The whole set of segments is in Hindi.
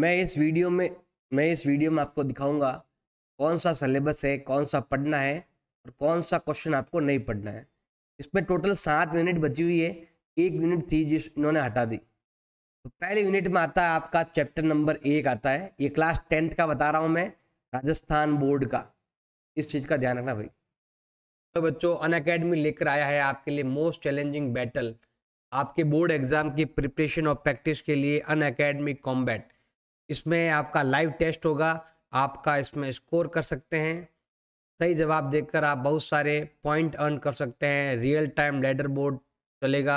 मैं इस वीडियो में मैं इस वीडियो में आपको दिखाऊंगा कौन सा सिलेबस है कौन सा पढ़ना है और कौन सा क्वेश्चन आपको नहीं पढ़ना है इसमें टोटल सात यूनिट बची हुई है एक यूनिट थी जिस इन्होंने हटा दी तो पहले यूनिट में आता है आपका चैप्टर नंबर एक आता है ये क्लास टेंथ का बता रहा हूँ मैं राजस्थान बोर्ड का इस चीज़ का ध्यान रखना भाई तो बच्चों अन अकेडमी लेकर आया है आपके लिए मोस्ट चैलेंजिंग बैटल आपके बोर्ड एग्जाम की प्रिपरेशन और प्रैक्टिस के लिए अन अकेडमी कॉम्बैट इसमें आपका लाइव टेस्ट होगा आपका इसमें स्कोर कर सकते हैं सही जवाब देकर आप बहुत सारे पॉइंट अर्न कर सकते हैं रियल टाइम लेडर बोर्ड चलेगा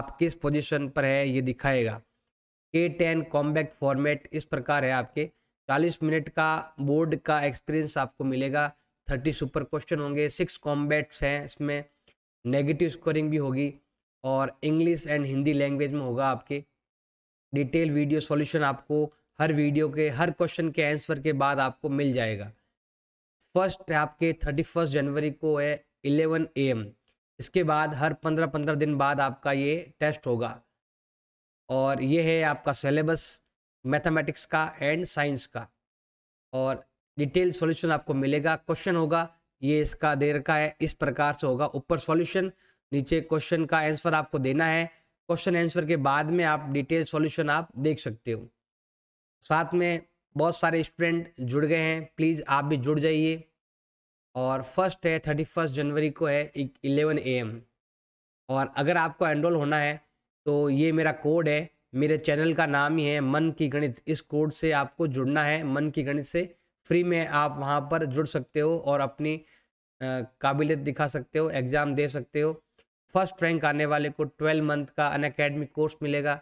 आप किस पोजीशन पर है ये दिखाएगा के टेन कॉम्बैक्ट फॉर्मेट इस प्रकार है आपके 40 मिनट का बोर्ड का एक्सपीरियंस आपको मिलेगा 30 सुपर क्वेश्चन होंगे सिक्स कॉम्बैक्ट्स हैं इसमें नेगेटिव स्कोरिंग भी होगी और इंग्लिश एंड हिंदी लैंग्वेज में होगा आपके डिटेल वीडियो सॉल्यूशन आपको हर वीडियो के हर क्वेश्चन के आंसर के बाद आपको मिल जाएगा फर्स्ट आपके थर्टी फर्स्ट जनवरी को है इलेवन ए एम इसके बाद हर पंद्रह पंद्रह दिन बाद आपका ये टेस्ट होगा और ये है आपका सिलेबस मैथमेटिक्स का एंड साइंस का और डिटेल सॉल्यूशन आपको मिलेगा क्वेश्चन होगा ये इसका दे रखा है इस प्रकार से होगा ऊपर सॉल्यूशन नीचे क्वेश्चन का आंसर आपको देना है क्वेश्चन आंसर के बाद में आप डिटेल सॉल्यूशन आप देख सकते हो साथ में बहुत सारे स्टूडेंट जुड़ गए हैं प्लीज़ आप भी जुड़ जाइए और फर्स्ट है थर्टी फर्स्ट जनवरी को है इलेवन ए एम और अगर आपको एनरोल होना है तो ये मेरा कोड है मेरे चैनल का नाम ही है मन की गणित इस कोड से आपको जुड़ना है मन की गणित से फ्री में आप वहाँ पर जुड़ सकते हो और अपनी काबिलियत दिखा सकते हो एग्ज़ाम दे सकते हो फर्स्ट रैंक आने वाले को ट्वेल्व मंथ का अन कोर्स मिलेगा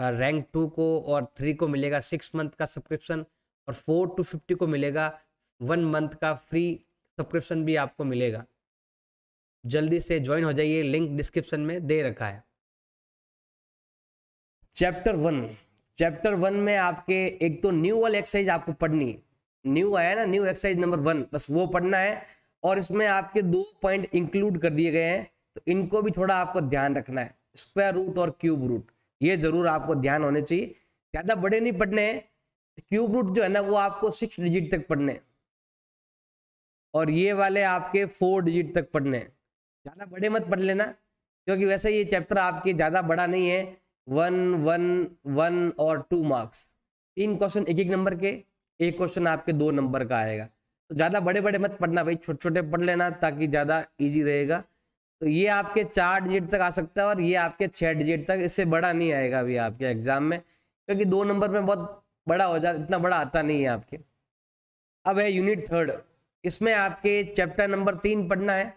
रैंक टू को और थ्री को मिलेगा सिक्स मंथ का सब्सक्रिप्शन और फोर टू फिफ्टी को मिलेगा वन मंथ का फ्री सब्सक्रिप्शन भी आपको मिलेगा जल्दी से ज्वाइन हो जाइए लिंक डिस्क्रिप्शन में दे रखा है चैप्टर वन चैप्टर वन में आपके एक तो न्यू वाल एक्सरसाइज आपको पढ़नी है न्यू आया ना न्यू एक्सरसाइज नंबर वन बस वो पढ़ना है और इसमें आपके दो पॉइंट इंक्लूड कर दिए गए हैं तो इनको भी थोड़ा आपको ध्यान रखना है स्क्वायर रूट और क्यूब रूट ये जरूर आपको ध्यान होने चाहिए ज़्यादा बड़े नहीं पढ़ने क्यूब रूट जो है ना वो आपको सिक्स डिजिट तक पढ़ने और ये वाले आपके फोर डिजिट तक पढ़ने ज़्यादा बड़े मत पढ़ लेना क्योंकि वैसे ये चैप्टर आपके ज़्यादा बड़ा नहीं है वन वन वन और टू मार्क्स तीन क्वेश्चन एक एक नंबर के एक क्वेश्चन आपके दो नंबर का आएगा तो ज़्यादा बड़े बड़े मत पढ़ना भाई छोटे छोटे पढ़ लेना ताकि ज़्यादा ईजी रहेगा तो ये आपके चार डिजिट तक आ सकता है और ये आपके छः डिजिट तक इससे बड़ा नहीं आएगा अभी आपके एग्जाम में क्योंकि दो नंबर में बहुत बड़ा हो जाता इतना बड़ा आता नहीं है आपके अब है यूनिट थर्ड इसमें आपके चैप्टर नंबर तीन पढ़ना है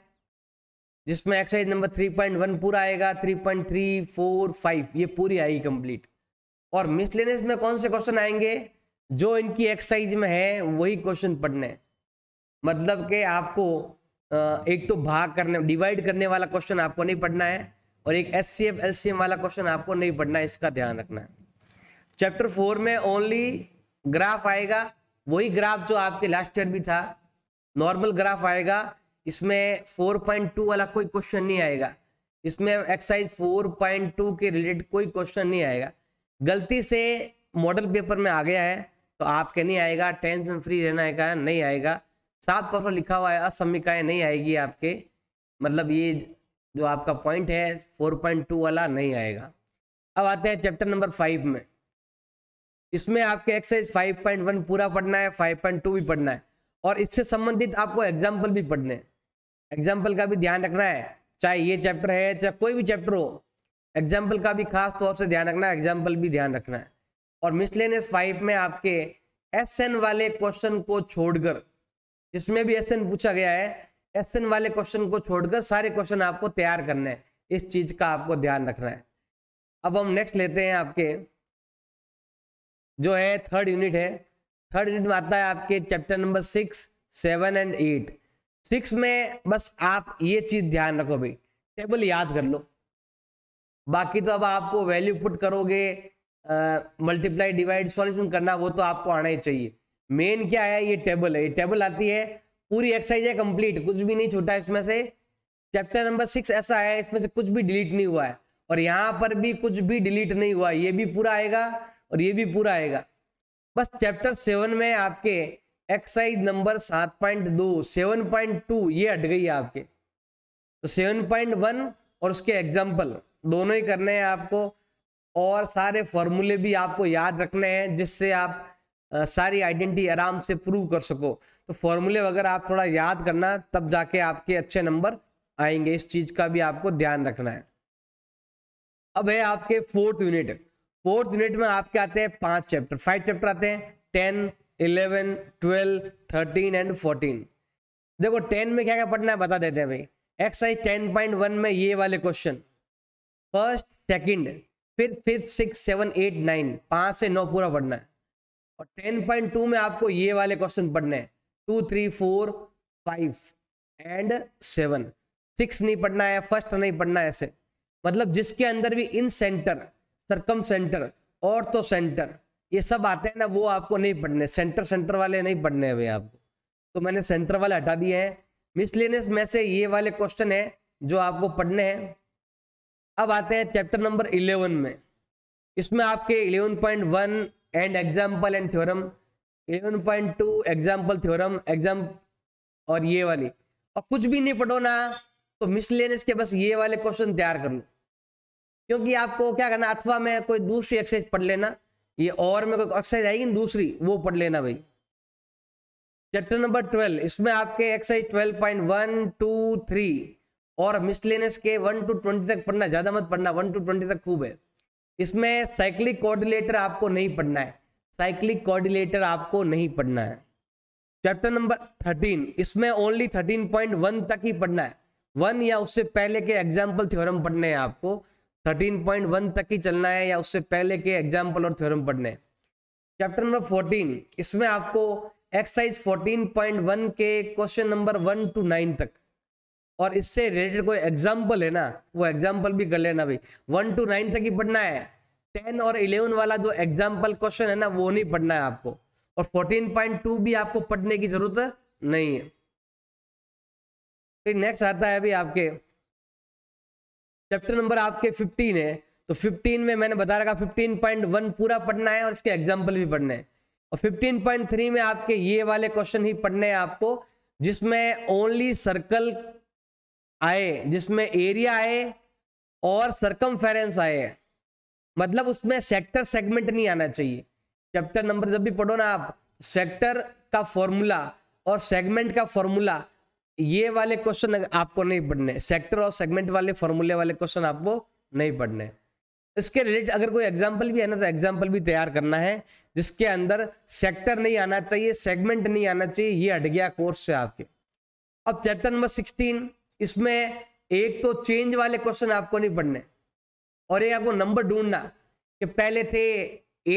जिसमें exercise number three point one पूरा आएगा three point three four five ये पूरी आएगी कंप्लीट और मिसलेनियस में कौन से क्वेश्चन आएंगे जो इनकी एक्सरसाइज में है वही क्वेश्चन पढ़ने मतलब कि आपको एक तो भाग करने डिवाइड करने वाला क्वेश्चन आपको नहीं पढ़ना है और एक S C F L C M वाला क्वेश्चन आपको नहीं पढ़ना है इसका ध्यान रखना है चैप्टर फोर में ओनली ग्राफ आएगा वही ग्राफ जो आपके लास्ट ईयर भी था नॉर्मल ग्राफ आएगा इसमें 4.2 वाला कोई क्वेश्चन नहीं आएगा इसमें एक्सरसाइज 4.2 के रिलेटेड कोई क्वेश्चन नहीं आएगा गलती से मॉडल पेपर में आ गया है तो आपके नहीं आएगा टेंशन फ्री रहना है नहीं आएगा सात परसेंट लिखा हुआ है असमिकाएँ नहीं आएगी आपके मतलब ये जो आपका पॉइंट है फोर पॉइंट टू वाला नहीं आएगा अब आते हैं चैप्टर नंबर फाइव में इसमें आपके एक्सरसाइज फाइव पॉइंट वन पूरा पढ़ना है फाइव पॉइंट टू भी पढ़ना है और इससे संबंधित आपको एग्जाम्पल भी पढ़ने हैं एग्जाम्पल का भी ध्यान रखना है चाहे ये चैप्टर है चाहे कोई भी चैप्टर हो एग्जाम्पल का भी खास तौर से ध्यान रखना है एग्जाम्पल भी ध्यान रखना है और मिसलेनियस फाइव में आपके एस एन वाले क्वेश्चन को छोड़कर जिसमें भी एसएन पूछा गया है एसएन वाले क्वेश्चन को छोड़कर सारे क्वेश्चन आपको तैयार करना है इस चीज का आपको ध्यान रखना है अब हम नेक्स्ट लेते हैं आपके जो है थर्ड यूनिट है थर्ड यूनिट में आता है आपके chapter number six seven and eight six में बस आप ये चीज ध्यान रखो भाई टेबल याद कर लो बाकी तो अब आपको वैल्यू पुट करोगे मल्टीप्लाई डिवाइड सॉल्यूशन करना वो तो आपको आना ही चाहिए मेन क्या है ये टेबल है ये टेबल आती है पूरी एक्सरसाइज है कंप्लीट कुछ भी नहीं छूटा इसमें से चैप्टर नंबर सिक्स ऐसा है इसमें से कुछ भी डिलीट नहीं हुआ है और यहाँ पर भी कुछ भी डिलीट नहीं हुआ ये भी पूरा आएगा और ये भी पूरा आएगा बस चैप्टर सेवन में आपके एक्सरसाइज नंबर सात पॉइंट दो सेवन पॉइंट टू ये हट गई है आपके तो सेवन पॉइंट वन और उसके एग्जाम्पल दोनों ही करने हैं आपको और सारे फॉर्मूले भी आपको याद रखने हैं जिससे आप सारी आइडेंटिटी आराम से प्रूव कर सको तो फॉर्मूले वगैरह आप थोड़ा याद करना तब जाके आपके अच्छे नंबर आएंगे इस चीज़ का भी आपको ध्यान रखना है अब है आपके फोर्थ यूनिट फोर्थ यूनिट में आपके आते हैं पांच चैप्टर फाइव चैप्टर आते हैं ten eleven twelve thirteen and fourteen देखो टेन में क्या क्या पढ़ना है बता देते हैं भाई एक्सरसाइज टेन पॉइंट वन में ये वाले क्वेश्चन फर्स्ट सेकंड फिर fifth six seven eight nine पांच से नौ पूरा पढ़ना है और 10.2 में आपको ये वाले क्वेश्चन पढ़ने हैं two three four five and seven six नहीं पढ़ना है फर्स्ट नहीं पढ़ना है ऐसे मतलब जिसके अंदर भी इन सेंटर सरकम सेंटर और तो सेंटर ये सब आते हैं ना वो आपको नहीं पढ़ने सेंटर सेंटर वाले नहीं पढ़ने हुए आपको तो मैंने सेंटर वाले हटा दिए हैं मिसलेनियस में से ये वाले क्वेश्चन है जो आपको पढ़ने हैं अब आते हैं चैप्टर नंबर इलेवन में इसमें आपके eleven point one and example and theorem eleven point two example theorem exam और ये वाली और कुछ भी नहीं पढ़ो ना तो मिसलेनियस के बस ये वाले क्वेश्चन तैयार कर लो क्योंकि आपको क्या करना अथवा में कोई दूसरी एक्सरसाइज पढ़ लेना ये और में कोई एक्सरसाइज आएगी दूसरी वो पढ़ लेना भाई चैप्टर नंबर ट्वेल्व इसमें आपके exercise twelve point one two three और मिसलेनियस के वन टू ट्वेंटी तक पढ़ना ज़्यादा मत पढ़ना वन टू ट्वेंटी तक खूब है इसमें साइक्लिक कोऑर्डिनेटर आपको नहीं पढ़ना है साइक्लिक कोऑर्डिनेटर आपको नहीं पढ़ना है चैप्टर नंबर थर्टीन इसमें ओनली थर्टीन पॉइंट वन तक ही पढ़ना है वन या उससे पहले के एग्जाम्पल थ्योरम पढ़ने हैं आपको थर्टीन पॉइंट वन तक ही चलना है या उससे पहले के एग्जाम्पल और थ्योरम पढ़ने हैं चैप्टर नंबर फोर्टीन इसमें आपको एक्सरसाइज फोर्टीन पॉइंट वन के question number one two nine तक और इससे रिलेटेड कोई एग्जाम्पल है ना वो एग्जाम्पल भी कर लेना भाई वन टू नाइन तक ही पढ़ना है टेन और इलेवन वाला जो एग्जाम्पल क्वेश्चन है ना वो नहीं पढ़ना है आपको और फोर्टीन पॉइंट टू भी आपको पढ़ने की जरूरत नहीं है फिर नेक्स्ट आता है अभी आपके चैप्टर नंबर आपके फिफ्टीन है तो फिफ्टीन में मैंने बता रखा फिफ्टीन पॉइंट वन पूरा पढ़ना है और इसके एग्जाम्पल भी पढ़ने हैं और फिफ्टीन पॉइंट थ्री में आपके ये वाले क्वेश्चन ही पढ़ने हैं आपको जिसमें ओनली सर्कल आए जिसमें एरिया आए और सरकम आए मतलब उसमें सेक्टर सेगमेंट नहीं आना चाहिए चैप्टर नंबर जब भी पढ़ो ना आप सेक्टर का फॉर्मूला और सेगमेंट का फॉर्मूला ये वाले क्वेश्चन आपको नहीं पढ़ने सेक्टर और सेगमेंट वाले फॉर्मूले वाले क्वेश्चन आपको नहीं पढ़ने इसके रिलेटेड अगर कोई एग्जाम्पल भी है ना तो एग्जाम्पल भी तैयार करना है जिसके अंदर सेक्टर नहीं आना चाहिए सेगमेंट नहीं आना चाहिए ये हट गया कोर्स से आपके अब चैप्टर नंबर सिक्सटीन इसमें एक तो चेंज वाले क्वेश्चन आपको नहीं पढ़ने और एक आपको नंबर ढूंढना कि पहले थे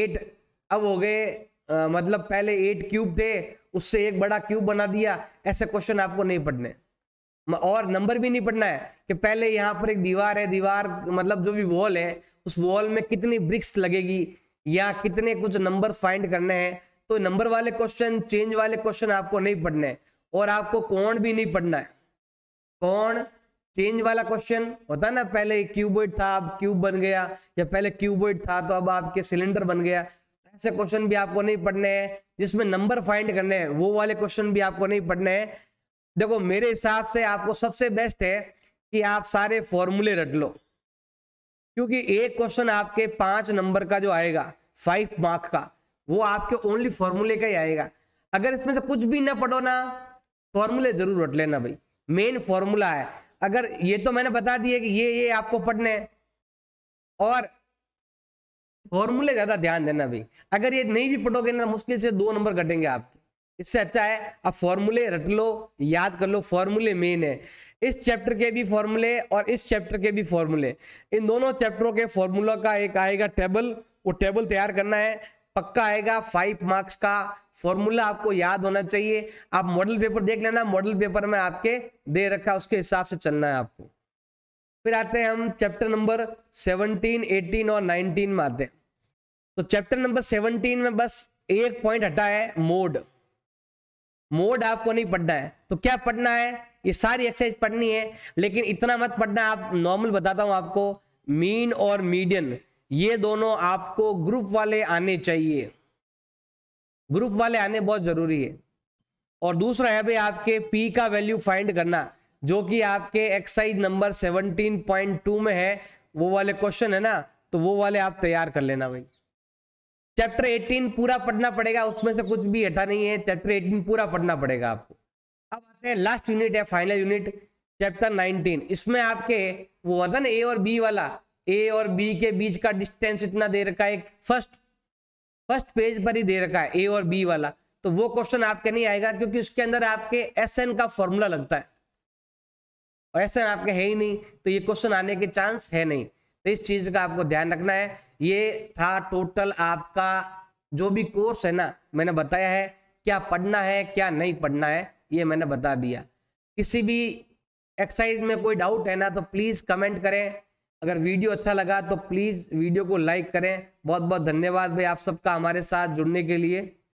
एट अब हो गए मतलब पहले एट क्यूब थे उससे एक बड़ा क्यूब बना दिया ऐसे क्वेश्चन आपको नहीं पढ़ने और नंबर भी नहीं पढ़ना है कि पहले यहाँ पर एक दीवार है दीवार मतलब जो भी वॉल है उस वॉल में कितनी ब्रिक्स लगेगी या कितने कुछ नंबर फाइंड करने हैं तो नंबर वाले क्वेश्चन चेंज वाले क्वेश्चन आपको नहीं पढ़ने और आपको कौन भी नहीं पढ़ना है कौन चेंज वाला क्वेश्चन होता ना पहले क्यूबोइड था अब क्यूब बन गया या पहले क्यूबोइड था तो अब आपके सिलेंडर बन गया ऐसे क्वेश्चन भी आपको नहीं पढ़ने हैं जिसमें नंबर फाइंड करने हैं वो वाले क्वेश्चन भी आपको नहीं पढ़ने हैं देखो मेरे हिसाब से आपको सबसे बेस्ट है कि आप सारे फॉर्मूले रट लो क्योंकि एक क्वेश्चन आपके पांच नंबर का जो आएगा फाइव मार्क का वो आपके ओनली फॉर्मूले का ही आएगा अगर इसमें से कुछ भी ना पढ़ो ना फॉर्मूले जरूर रट लेना भाई मेन फॉर्मूला है अगर ये तो मैंने बता दिया कि ये ये आपको पढ़ने और फॉर्मूले ज़्यादा ध्यान देना भाई अगर ये नहीं भी पढ़ोगे ना मुश्किल से दो नंबर कटेंगे आपके इससे अच्छा है आप फॉर्मूले रट लो याद कर लो फॉर्मूले मेन है इस चैप्टर के भी फॉर्मूले और इस चैप्टर के भी फॉर्मूले इन दोनों चैप्टरों के फॉर्मूला का एक आएगा टेबल वो टेबल तैयार करना है पक्का आएगा फाइव मार्क्स का फॉर्मूला आपको याद होना चाहिए आप मॉडल पेपर देख लेना मॉडल पेपर में आपके दे रखा उसके हिसाब से चलना है आपको फिर आते हैं हम चैप्टर नंबर 17, 18 और 19 में आते हैं तो चैप्टर नंबर 17 में बस एक पॉइंट हटा है मोड मोड आपको नहीं पढ़ना है तो क्या पढ़ना है ये सारी एक्सरसाइज पढ़नी है लेकिन इतना मत पढ़ना है आप नॉर्मल बताता हूं आपको मीन और मीडियन ये दोनों आपको ग्रुप वाले आने चाहिए ग्रुप वाले आने बहुत जरूरी है और दूसरा है भाई आपके पी का वैल्यू फाइंड करना जो कि आपके एक्साइज नंबर 17.2 में है वो वाले क्वेश्चन है ना तो वो वाले आप तैयार कर लेना भाई चैप्टर 18 पूरा पढ़ना पड़ेगा उसमें से कुछ भी हटा नहीं है चैप्टर 18 पूरा पढ़ना पड़ेगा आपको अब आते हैं लास्ट यूनिट है फाइनल यूनिट चैप्टर 19 इसमें आपके वो होता ना ए और बी वाला ए और बी के बीच का डिस्टेंस इतना दे रखा है फर्स्ट फर्स्ट पेज पर ही दे रखा है ए और बी वाला तो वो क्वेश्चन आपके नहीं आएगा क्योंकि उसके अंदर आपके एस एन का फॉर्मूला लगता है और एस एन आपके है ही नहीं तो ये क्वेश्चन आने के चांस है नहीं तो इस चीज का आपको ध्यान रखना है ये था टोटल आपका जो भी कोर्स है ना मैंने बताया है क्या पढ़ना है क्या नहीं पढ़ना है ये मैंने बता दिया किसी भी एक्सरसाइज में कोई डाउट है ना तो प्लीज कमेंट करें अगर वीडियो अच्छा लगा तो प्लीज़ वीडियो को लाइक करें बहुत बहुत धन्यवाद भाई आप सबका हमारे साथ जुड़ने के लिए